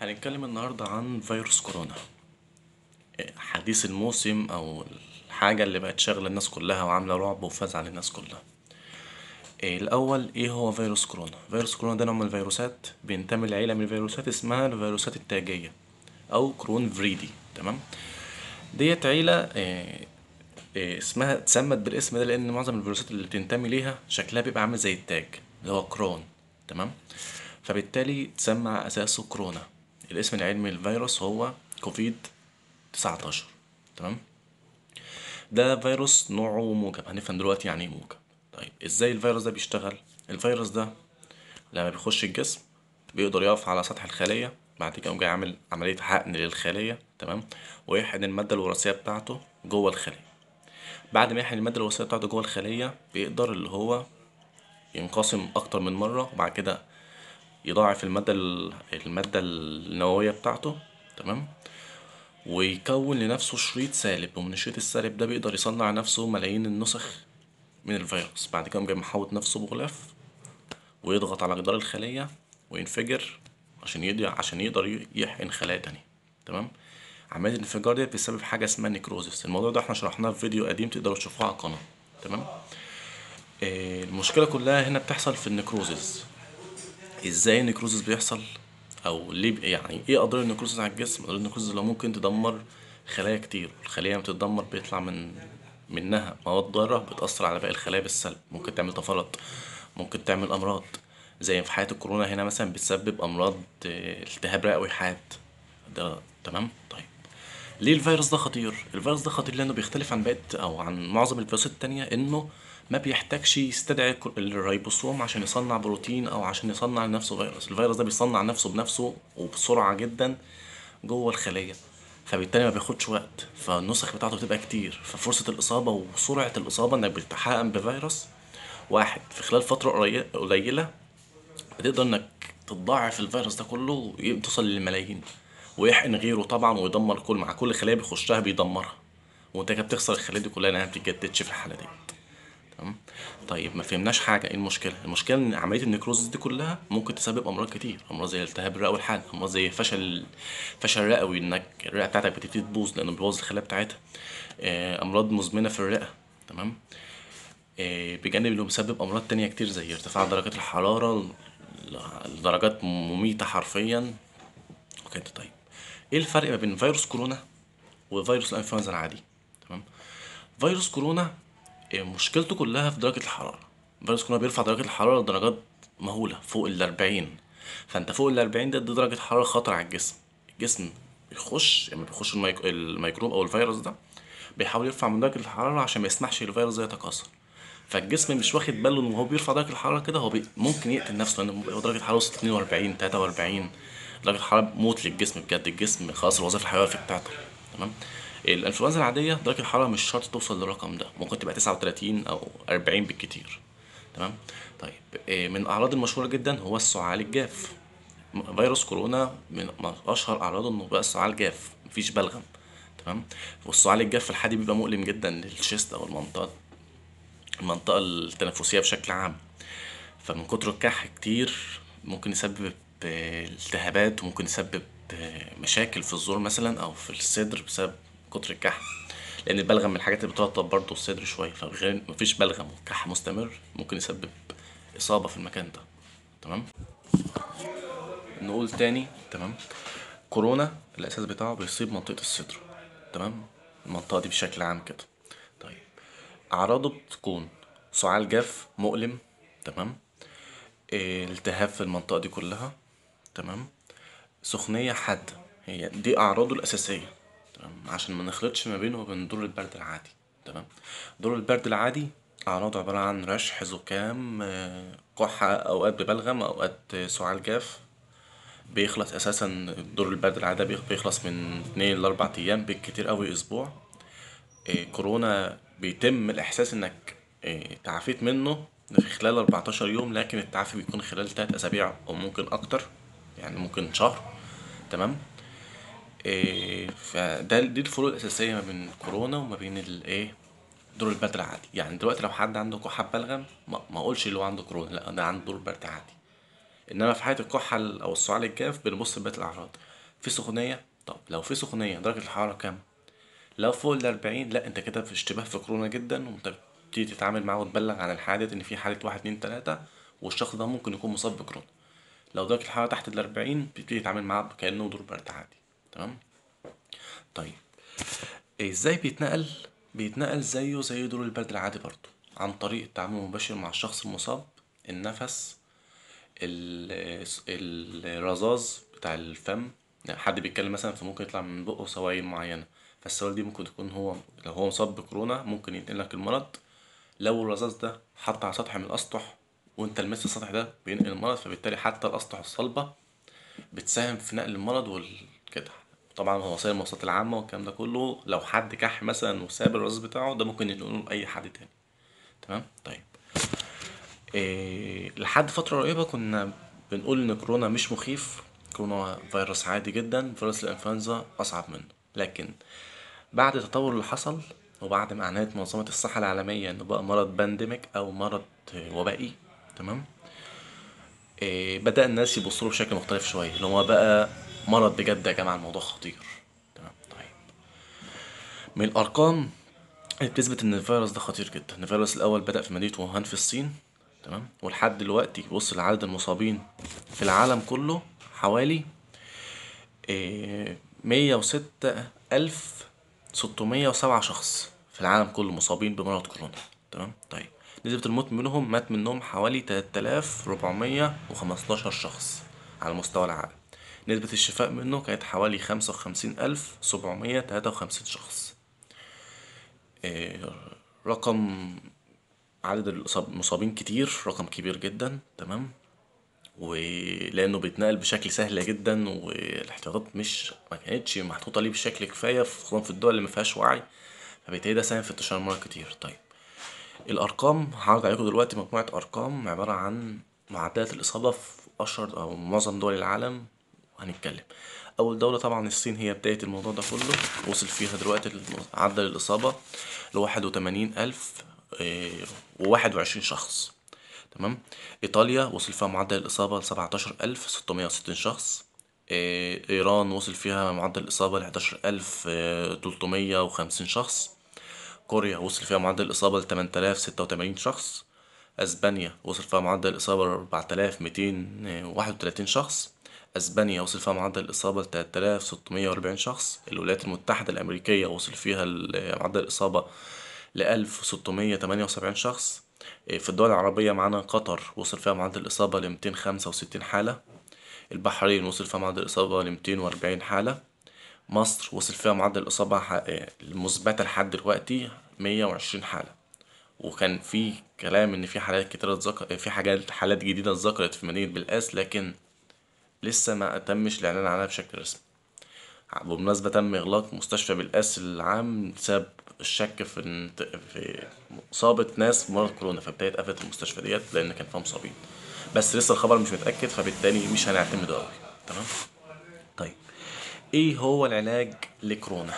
هنتكلم النهاردة عن فيروس كورونا حديث الموسم أو الحاجة اللي بقت شاغلة الناس كلها وعاملة رعب وفزع للناس كلها الأول إيه هو فيروس كورونا؟ فيروس كورونا ده نوع من الفيروسات بينتمي لعيلة من الفيروسات اسمها الفيروسات التاجية أو كرون فريدي تمام؟ ديت عيلة آه، آه، اسمها اتسمت بالاسم ده لأن معظم الفيروسات اللي بتنتمي ليها شكلها بيبقى عامل زي التاج اللي هو كرون تمام؟ فبالتالي تسمى على أساسه كورونا الاسم العلمي للفيروس هو كوفيد 19 تمام ده فيروس نوعه موجب هنفهم دلوقتي يعني ايه موجب طيب ازاي الفيروس ده بيشتغل الفيروس ده لما بيخش الجسم بيقدر يقف على سطح الخلية بعد كده جاي يعمل عملية حقن للخلية تمام ويحقن المادة الوراثية بتاعته جوه الخلية بعد ما يحقن المادة الوراثية بتاعته جوه الخلية بيقدر اللي هو ينقسم أكتر من مرة وبعد كده يضاعف المادة المادة النووية بتاعته تمام ويكون لنفسه شريط سالب ومن الشريط السالب ده بيقدر يصنع نفسه ملايين النسخ من الفيروس بعد كده بيقوم محوط نفسه بغلاف ويضغط على جدار الخلية وينفجر عشان يقدر عشان يقدر يحقن خلايا تانية تمام عملية الانفجار ديت بسبب حاجة اسمها نيكروزيس الموضوع ده احنا شرحناه في فيديو قديم تقدروا تشوفوه على القناة تمام آه، المشكلة كلها هنا بتحصل في النيكروزيس ازاي النكروزس بيحصل او ليه يعني ايه اضرار النكروزس على الجسم اضرار النكروزس اللي ممكن تدمر خلايا كتير الخليه لما بتتدمر بيطلع من منها مواد ضاره بتاثر على باقي الخلايا بالسلب ممكن تعمل طفرات ممكن تعمل امراض زي في حياه الكورونا هنا مثلا بتسبب امراض آه، التهاب رئوي حاد ده تمام طيب ليه الفيروس ده خطير الفيروس ده خطير لانه بيختلف عن بقيه او عن معظم الفيروسات التانية انه ما بيحتاجش يستدعي الريبوسوم عشان يصنع بروتين او عشان يصنع لنفسه فيروس الفيروس ده بيصنع نفسه بنفسه وبسرعه جدا جوه الخليه فبالتالي ما بياخدش وقت فالنسخ بتاعته بتبقى كتير ففرصه الاصابه وسرعه الاصابه انك بتتحقن بفيروس واحد في خلال فتره قليله بتقدر انك تضاعف الفيروس ده كله وتوصل للملايين ويحقن غيره طبعا ويدمر كل مع كل خليه بيخشها بيدمرها وانت كده بتخسر الخليه دي كلها لانها ما بتتجددش في الحاله دي تمام طيب ما فهمناش حاجه ايه المشكله المشكله ان عمليه النكروز دي كلها ممكن تسبب امراض كتير امراض زي التهاب الرئه والحال امراض زي فشل فشل رئوي انك الرئه بتاعتك بتبتدي تبوظ لانه بيبوظ الخلايا بتاعتها آه، امراض مزمنه في الرئه تمام آه، بجانب انه بيسبب امراض تانية كتير زي ارتفاع درجات الحراره لدرجات مميته حرفيا اوكي طيب ايه الفرق ما بين فيروس كورونا وفيروس الانفلونزا العادي تمام فيروس كورونا مشكلته كلها في درجه الحراره فيروس كورونا بيرفع درجه الحراره لدرجات مهوله فوق ال 40 فانت فوق ال 40 ده, ده درجه حراره خطر على الجسم الجسم بيخش لما يعني بيخش الميكرو... الميكروب او الفيروس ده بيحاول يرفع من درجه الحراره عشان ما يسمحش للفيروس ده يتكاثر فالجسم مش واخد باله ان هو بيرفع درجه الحراره كده هو بي... ممكن يقتل نفسه لان درجه الحراره وصلت 42 43 درجه الحراره موت للجسم بجد الجسم خلاص الوظيفه الحيويه بتاعته تمام الانفلونزا العاديه درجه الحراره مش شرط توصل للرقم ده ممكن تبقى 39 او 40 بالكتير تمام طيب آه، من الاعراض المشهوره جدا هو السعال الجاف فيروس كورونا من اشهر اعراضه انه بقى السعال جاف مفيش بلغم تمام والسعال الجاف الحادي بيبقى مؤلم جدا للشيست او المنطقه المنطقه التنفسيه بشكل عام فمن كتر الكح كتير ممكن يسبب آه، التهابات وممكن يسبب آه، مشاكل في الزور مثلا او في الصدر بسبب كتر الكحة لأن البلغم من الحاجات اللي بترطب برضه الصدر شوية فغير مفيش بلغم وكح مستمر ممكن يسبب إصابة في المكان ده تمام نقول تاني تمام كورونا الأساس بتاعه بيصيب منطقة الصدر تمام المنطقة دي بشكل عام كده طيب أعراضه بتكون سعال جاف مؤلم تمام آه، التهاب في المنطقة دي كلها تمام سخنية حادة هي دي أعراضه الأساسية تمام عشان ما نخلطش ما بينه وبين دور البرد العادي تمام دور البرد العادي أعراضه عبارة عن رشح زكام كحة آه، أوقات ببلغم أوقات سعال جاف بيخلص أساسا دور البرد العادي بيخلص من اتنين لأربع أيام بالكتير أوي أسبوع آه، كورونا بيتم الإحساس إنك آه، تعافيت منه في خلال 14 يوم لكن التعافي بيكون خلال تلات أسابيع أو ممكن أكتر يعني ممكن شهر تمام آه، فده دي الفروق الأساسية ما بين كورونا وما بين الإيه دور البرد العادي يعني دلوقتي لو حد عنده كحة بلغم ما أقولش اللي هو عنده كورونا لأ ده عنده دور برد عادي إنما في حالة الكحة أو السعال الجاف بنبص لبقية الأعراض في سخونية طب لو في سخونية درجة الحرارة كام؟ لو فوق الأربعين لأ أنت كده في اشتباه في كورونا جدا وأنت بتبتدي تتعامل معاه وتبلغ عن الحادث إن في حالة واحد اتنين تلاتة والشخص ده ممكن يكون مصاب بكورونا لو درجة الحرارة تحت الأربعين بتبتدي تتعامل معاه كأنه دور برد عادي تمام طيب ازاي بيتنقل بيتنقل زيه زي دور البرد العادي برضه عن طريق التعامل المباشر مع الشخص المصاب النفس الرزاز بتاع الفم يعني حد بيتكلم مثلا فممكن يطلع من بقه سوائل معينه فالسوائل دي ممكن تكون هو لو هو مصاب بكورونا ممكن ينقل لك المرض لو الرزاز ده حط على سطح من الاسطح وانت لمست السطح ده بينقل المرض فبالتالي حتى الاسطح الصلبه بتساهم في نقل المرض وال كده طبعا هو وسائل المواصلات العامه والكلام ده كله لو حد كح مثلا وساب الرز بتاعه ده ممكن ينقله لاي حد تاني تمام طيب إيه لحد فتره قريبه كنا بنقول ان كورونا مش مخيف كورونا فيروس عادي جدا فيروس الانفلونزا اصعب منه لكن بعد التطور اللي حصل وبعد ما اعلنت منظمه الصحه العالميه انه بقى مرض بانديميك او مرض وبائي تمام إيه بدا الناس يبصوا له بشكل مختلف شويه اللي هو بقى مرض بجد يا جماعه الموضوع خطير تمام طيب من الارقام اللي بتثبت ان الفيروس ده خطير جدا الفيروس الاول بدا في مدينه ووهان في الصين تمام ولحد دلوقتي وصل عدد المصابين في العالم كله حوالي آه، مية وستة ألف ستمية وسبعة شخص في العالم كله مصابين بمرض كورونا تمام طيب نسبة الموت منهم مات منهم حوالي تلاتة آلاف ربعمية وخمستاشر شخص على مستوى العالم نسبة الشفاء منه كانت حوالي خمسة وخمسين ألف سبعمية تلاتة وخمسين شخص آه، رقم عدد المصابين كتير رقم كبير جدا تمام ولانه بيتنقل بشكل سهل جدا والاحتياطات مش ما كانتش محطوطه ليه بشكل كفايه خصوصا في الدول اللي ما فيهاش وعي فبيتهي ده ساهم في انتشار المرض كتير طيب الارقام هعرض عليكم دلوقتي مجموعه ارقام عباره عن معدلات الاصابه في اشهر او معظم دول العالم هنتكلم اول دوله طبعا الصين هي بدايه الموضوع ده كله وصل فيها دلوقتي عدد الاصابه ل 21 شخص تمام ايطاليا وصل فيها معدل الاصابه ل 17660 شخص آه، ايران وصل فيها معدل الاصابه ل 11350 آه، شخص كوريا وصل فيها معدل الاصابه ل 8086 شخص اسبانيا وصل فيها معدل الاصابه ل 4231 آه، شخص أسبانيا وصل فيها معدل الإصابة ل 3640 شخص الولايات المتحدة الأمريكية وصل فيها معدل الإصابة ل 1678 شخص في الدول العربية معانا قطر وصل فيها معدل الإصابة ل 265 حالة البحرين وصل فيها معدل الإصابة ل 240 حالة مصر وصل فيها معدل الإصابة المثبتة لحد دلوقتي 120 حالة وكان في كلام إن في حالات كتيرة اتذكر في حاجات حالات جديدة اتذكرت في مدينة بلقاس لكن لسه ما تمش الإعلان عنها بشكل رسمي بالمناسبة تم إغلاق مستشفى بالقاس العام بسبب الشك في ان في إصابة ناس بمرض كورونا فابتدت قفلت المستشفى ديت لأن كان فيها مصابين بس لسه الخبر مش متأكد فبالتالي مش هنعتمده أوي تمام طيب إيه هو العلاج لكورونا؟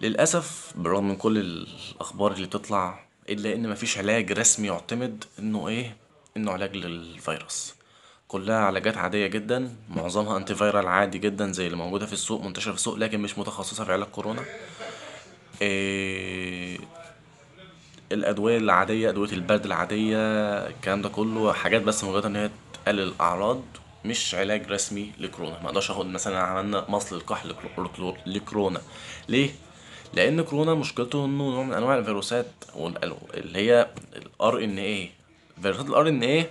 للأسف بالرغم من كل الأخبار اللي بتطلع إلا إن مفيش علاج رسمي يعتمد إنه إيه إنه علاج للفيروس كلها علاجات عادية جدا معظمها انتي فيرال عادي جدا زي اللي موجودة في السوق منتشرة في السوق لكن مش متخصصة في علاج كورونا إيه الأدوية العادية أدوية البرد العادية الكلام ده كله حاجات بس مجرد إن هي تقلل الأعراض مش علاج رسمي لكورونا ما اقدرش اخد مثلا عملنا مصل القاح لكورونا ليه لان كورونا مشكلته انه نوع من انواع الفيروسات اللي هي الار ان ايه فيروسات الار ان ايه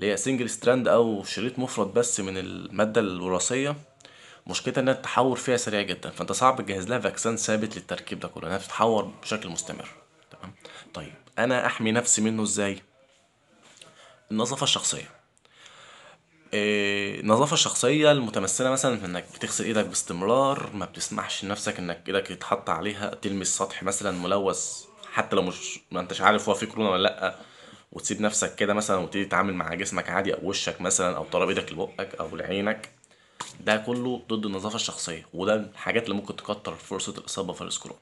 اللي هي سنجل ستراند او شريط مفرد بس من الماده الوراثيه مشكلتها انها التحور فيها سريع جدا فانت صعب تجهز لها فاكسان ثابت للتركيب ده كله انها بتتحور بشكل مستمر تمام طيب انا احمي نفسي منه ازاي النظافه الشخصيه آه، النظافه الشخصيه المتمثله مثلا في انك بتغسل ايدك باستمرار ما بتسمحش لنفسك انك ايدك يتحط عليها تلمس سطح مثلا ملوث حتى لو مش ما انتش عارف هو فيه كورونا ولا لا وتسيب نفسك كده مثلا وتبتدي تتعامل مع جسمك عادي او وشك مثلا او طرف ايدك لبقك او لعينك ده كله ضد النظافه الشخصيه وده الحاجات اللي ممكن تكتر فرصه الاصابه في السكرول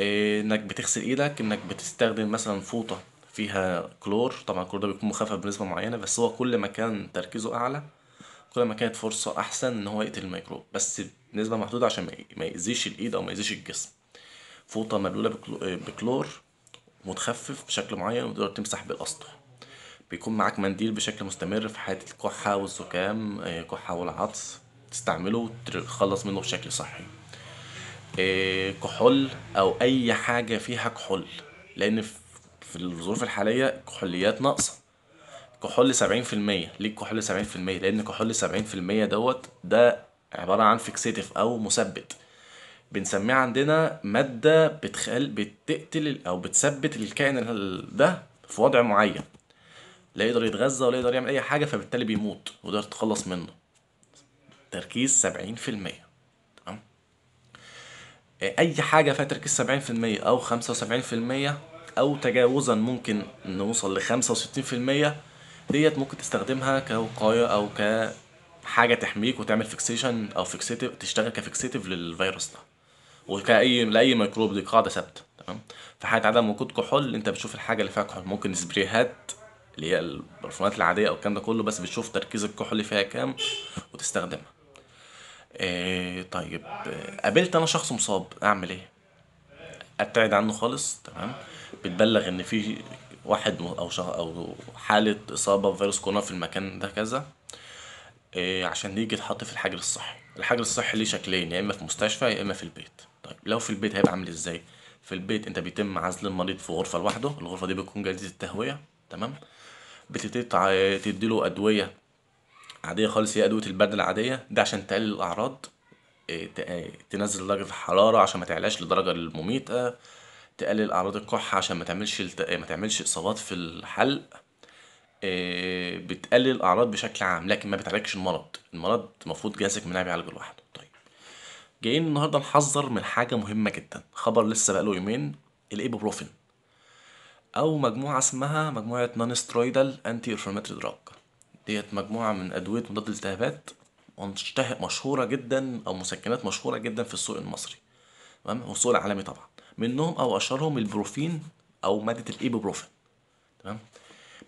آه، انك بتغسل ايدك انك بتستخدم مثلا فوطه فيها كلور طبعا الكلور ده بيكون مخفف بنسبه معينه بس هو كل ما كان تركيزه اعلى كل ما كانت فرصه احسن ان هو يقتل الميكروب بس بنسبه محدوده عشان ما يأذيش الايد او ما يأذيش الجسم فوطه مبلوله آه، بكلور متخفف بشكل معين وتقدر تمسح بالاسطح بيكون معاك منديل بشكل مستمر في حالة الكحة والزكام آه، كحة والعطس تستعمله وتخلص منه بشكل صحي آه، كحول او اي حاجة فيها كحول لان في الظروف الحالية الكحوليات ناقصة كحول 70% ليه كحول 70% لان كحول 70% دوت ده عبارة عن فيكسيتيف او مثبت بنسميه عندنا ماده بتخل بتقتل او بتثبت الكائن ده في وضع معين لا يقدر يتغذى ولا يقدر يعمل اي حاجه فبالتالي بيموت وتقدر تتخلص منه تركيز 70% تمام آه، اي حاجه فيها تركيز 70% او 75% او تجاوزا ممكن نوصل ل 65% ديت ممكن تستخدمها كوقايه او ك حاجه تحميك وتعمل فيكسيشن او فيكسيتيف تشتغل كفيكسيتيف للفيروس ده وكاي لاي ميكروب دي قاعده ثابته تمام في حاله عدم وجود كحول انت بتشوف الحاجه اللي فيها كحول ممكن سبريهات اللي هي البرفانات العاديه او الكلام ده كله بس بتشوف تركيز الكحول فيها كام وتستخدمها إيه طيب آه، قابلت انا شخص مصاب اعمل ايه ابتعد عنه خالص تمام بتبلغ ان في واحد او او حاله اصابه بفيروس كورونا في المكان ده كذا آه، عشان دي يجي يتحط في الحجر الصحي الحجر الصحي ليه شكلين يا اما في مستشفى يا اما في البيت طيب لو في البيت هيبقى عامل ازاي في البيت انت بيتم عزل المريض في غرفه لوحده الغرفه دي بتكون جلسه التهويه تمام بتبتدي له ادويه عاديه خالص هي ادويه البرد العاديه ده عشان تقلل الاعراض آه، آه، تنزل درجه الحراره عشان ما تعلاش لدرجه المميته تقلل اعراض الكحه عشان ما تعملش ما تعملش اصابات في الحلق آه، بتقلل الاعراض بشكل عام لكن ما بتعالجش المرض المرض المفروض جهازك المناعي بيعالجه لوحده طيب جايين النهارده نحذر من حاجه مهمه جدا خبر لسه بقاله يومين الايبوبروفين او مجموعه اسمها مجموعه نون سترويدال انتي انفلاماتوري دراج ديت مجموعه من ادويه مضاد الالتهابات مشهوره جدا او مسكنات مشهوره جدا في السوق المصري تمام والسوق العالمي طبعا منهم او اشهرهم البروفين او ماده الايبوبروفين تمام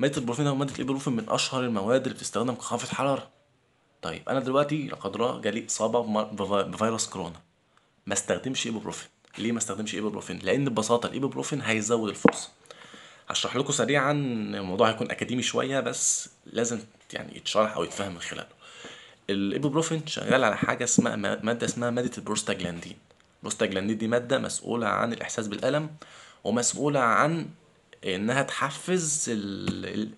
ماده البروفين او ماده الايبروفين من اشهر المواد اللي بتستخدم كخافض حراره طيب انا دلوقتي لا قدر الله جالي اصابه بفيروس كورونا ما استخدمش ايبوبروفين ليه ما استخدمش ايبوبروفين لان ببساطه الايبوبروفين هيزود الفرصه هشرح لكم سريعا الموضوع هيكون اكاديمي شويه بس لازم يعني يتشرح او يتفهم من خلاله الايبوبروفين شغال على حاجه اسمها ماده اسمها ماده البروستاجلاندين البروستاجلاندين دي ماده مسؤوله عن الاحساس بالالم ومسؤوله عن انها تحفز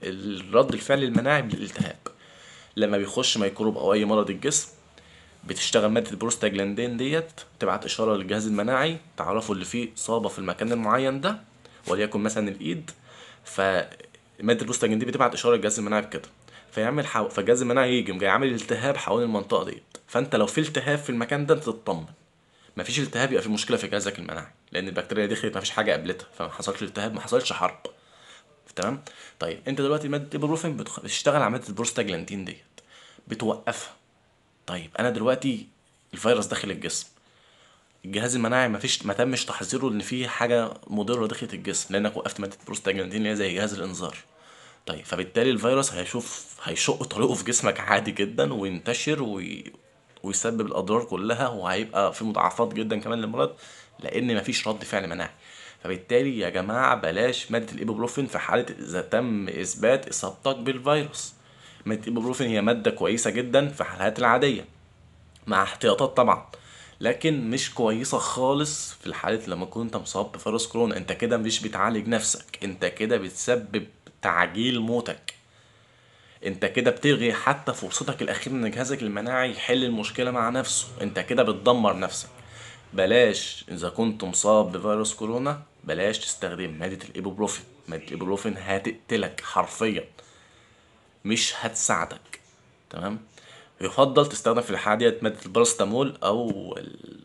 الرد الفعل المناعي للالتهاب لما بيخش ميكروب او اي مرض الجسم بتشتغل ماده البروستاجلاندين ديت تبعت اشاره للجهاز المناعي تعرفوا اللي فيه اصابه في المكان المعين ده وليكن مثلا الايد فماده البروستاجلاندين بتبعت اشاره للجهاز المناعي بكده فيعمل حو... فالجهاز المناعي يجي عامل التهاب حوالين المنطقه ديت فانت لو في التهاب في المكان ده انت تطمن مفيش التهاب يبقى في مشكله في جهازك المناعي لان البكتيريا دخلت مفيش حاجه قبلتها فما حصلش التهاب ما حصلش حرب تمام طيب انت دلوقتي ماده البروفين بتشتغل على ماده البروستاجلاندين ديت بتوقفها طيب انا دلوقتي الفيروس داخل الجسم الجهاز المناعي ما فيش ما تمش تحذيره ان في حاجه مضره دخلت الجسم لانك وقفت ماده البروستاجلاندين اللي هي زي جهاز الانذار طيب فبالتالي الفيروس هيشوف هيشق طريقه في جسمك عادي جدا وينتشر ويسبب الاضرار كلها وهيبقى في مضاعفات جدا كمان للمرض لان مفيش رد فعل مناعي فبالتالي يا جماعه بلاش ماده الايبوبروفين في حاله اذا تم اثبات اصابتك بالفيروس ماده الايبوبروفين هي ماده كويسه جدا في الحالات العاديه مع احتياطات طبعا لكن مش كويسة خالص في الحالة لما كنت مصاب بفيروس كورونا انت كده مش بتعالج نفسك انت كده بتسبب تعجيل موتك انت كده بتلغي حتى فرصتك الاخيره ان جهازك المناعي يحل المشكله مع نفسه انت كده بتدمر نفسك بلاش اذا كنت مصاب بفيروس كورونا بلاش تستخدم ماده الايبوبروفين ماده الايبوبروفين هتقتلك حرفيا مش هتساعدك تمام يفضل تستخدم في الحاله ديت ماده البارستامول او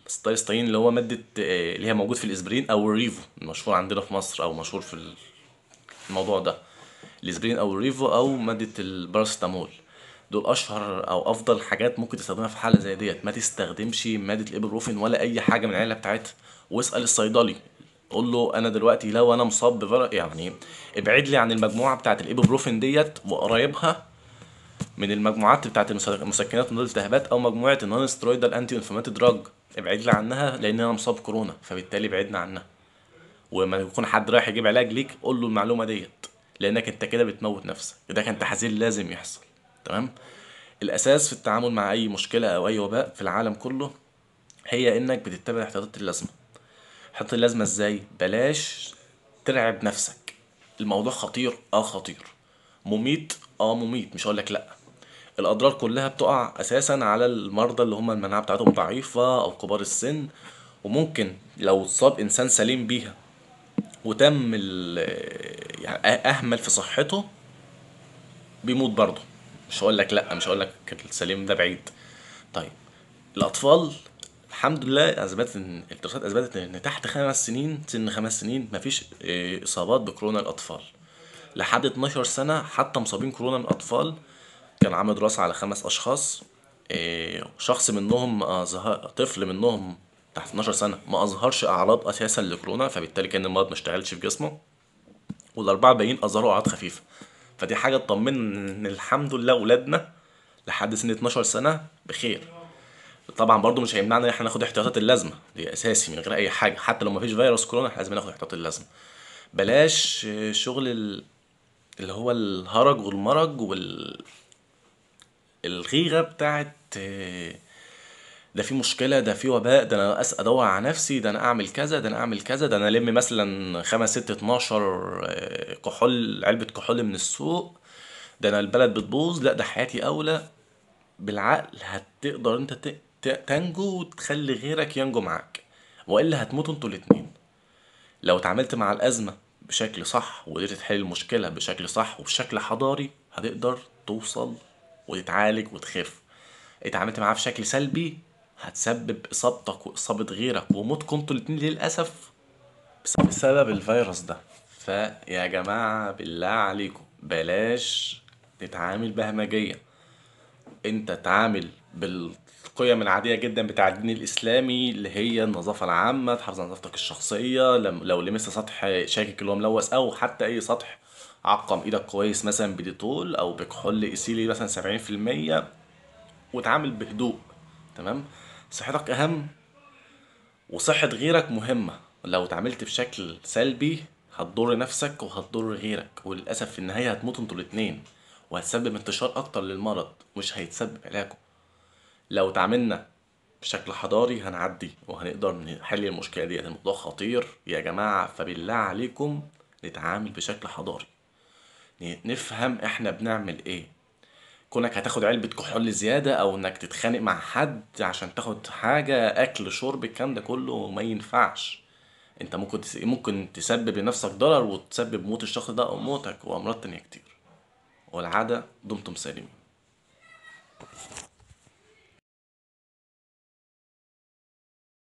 الستايستاين اللي هو ماده آه، اللي هي موجود في الاسبرين او الريفو المشهور عندنا في مصر او مشهور في الموضوع ده الاسبرين او الريفو او ماده البارستامول دول اشهر او افضل حاجات ممكن تستخدمها في حاله زي ديت ما تستخدمش ماده الابروفين ولا اي حاجه من العيله بتاعتها واسال الصيدلي قول له انا دلوقتي لو انا مصاب بفرق يعني ابعد لي عن المجموعه بتاعت الايبوبروفين ديت وقرايبها من المجموعات بتاعت المسكنات ضد الالتهابات او مجموعه النون سترويدال انتي انفلاماتي دراج ابعد لي عنها لان انا مصاب كورونا فبالتالي ابعدنا عنها ولما يكون حد رايح يجيب علاج ليك قول له المعلومه ديت لانك انت كده بتموت نفسك ده كان تحذير لازم يحصل تمام الاساس في التعامل مع اي مشكله او اي وباء في العالم كله هي انك بتتبع احتياطات اللازمه احتياطات اللازمه ازاي بلاش ترعب نفسك الموضوع خطير اه خطير مميت اه مميت مش هقول لك لا الاضرار كلها بتقع اساسا على المرضى اللي هم المناعه بتاعتهم ضعيفه او كبار السن وممكن لو اتصاب انسان سليم بيها وتم يعني اهمل في صحته بيموت برضه مش هقول لك لا مش هقول لك السليم ده بعيد طيب الاطفال الحمد لله اثبتت ان الدراسات اثبتت ان تحت خمس سنين سن خمس سنين مفيش آه، اصابات بكورونا الاطفال لحد 12 سنه حتى مصابين كورونا الاطفال كان عامل دراسه على خمس اشخاص آه، شخص منهم آه، طفل منهم تحت 12 سنه ما اظهرش اعراض اساسا لكورونا فبالتالي كان المرض ما اشتغلش في جسمه والاربعه الباقيين اظهروا اعراض خفيفه فدي حاجه تطمنا ان الحمد لله ولادنا لحد سن 12 سنه بخير طبعا برضو مش هيمنعنا ان احنا ناخد احتياطات اللازمه دي اساسي من غير اي حاجه حتى لو ما فيش فيروس كورونا احنا لازم ناخد احتياطات اللازمه بلاش شغل اللي هو الهرج والمرج وال الغيغه بتاعت ده في مشكله ده في وباء ده انا ادور على نفسي ده انا اعمل كذا ده انا اعمل كذا ده انا الم مثلا 5 6 12 كحول علبه كحول من السوق ده انا البلد بتبوظ لا ده حياتي اولى بالعقل هتقدر انت تنجو وتخلي غيرك ينجو معاك والا هتموتوا انتوا الاتنين لو اتعاملت مع الازمه بشكل صح وقدرت تحل المشكله بشكل صح وبشكل حضاري هتقدر توصل وتتعالج وتخف اتعاملت معاه بشكل سلبي هتسبب اصابتك واصابه غيرك وموتكم انتوا الاتنين للاسف بسبب, بسبب الفيروس ده فيا جماعه بالله عليكم بلاش تتعامل بهمجيه انت تعامل بالقيم العاديه جدا بتاع الدين الاسلامي اللي هي النظافه العامه تحافظ على نظافتك الشخصيه لو لمست سطح شاكك اللي هو ملوث او حتى اي سطح عقم ايدك كويس مثلا بديتول او بكحول اسيلي مثلا 70% وتعامل بهدوء تمام صحتك اهم وصحة غيرك مهمة لو اتعاملت بشكل سلبي هتضر نفسك وهتضر غيرك وللأسف في النهاية هتموت انتوا الاتنين وهتسبب انتشار أكتر للمرض مش هيتسبب علاجه لو اتعاملنا بشكل حضاري هنعدي وهنقدر نحل المشكلة دي الموضوع خطير يا جماعة فبالله عليكم نتعامل بشكل حضاري نفهم احنا بنعمل ايه كونك هتاخد علبة كحول زيادة أو إنك تتخانق مع حد عشان تاخد حاجة أكل شرب الكلام ده كله ما ينفعش أنت ممكن ممكن تسبب لنفسك ضرر وتسبب موت الشخص ده أو موتك وأمراض تانية كتير والعادة دمتم سالمين